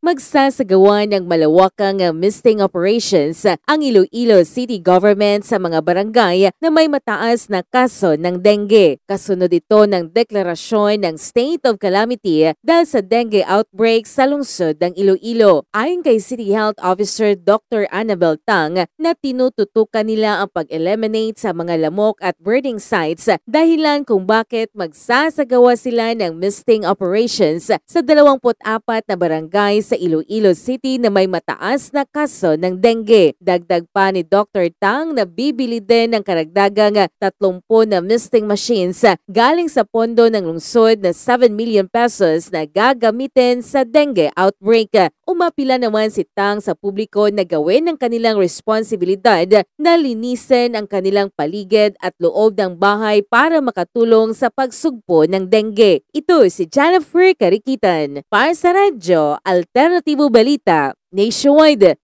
magsasagawa ng malawakang uh, misting operations uh, ang Iloilo City Government sa mga barangay na may mataas na kaso ng dengue. Kasunod ito ng deklarasyon ng State of Calamity uh, dahil sa dengue outbreak sa lungsod ng Iloilo. Ayon kay City Health Officer Dr. Annabel Tang na tinututukan nila ang pag-eliminate sa mga lamok at breeding sites dahilan kung bakit magsasagawa sila ng misting operations sa 24 na barangay sa Iloilo City na may mataas na kaso ng dengue. Dagdag pa ni Dr. Tang na bibili din ng karagdagang 30 na misting machines galing sa pondo ng lungsod na 7 million pesos na gagamitin sa dengue outbreak. Umapila naman si Tang sa publiko na gawin ng kanilang responsibilidad na linisin ang kanilang paligid at loob ng bahay para makatulong sa pagsugpo ng dengue. Ito si Jennifer Karikitan para sa Radyo Alter alternatibo balita nationwide.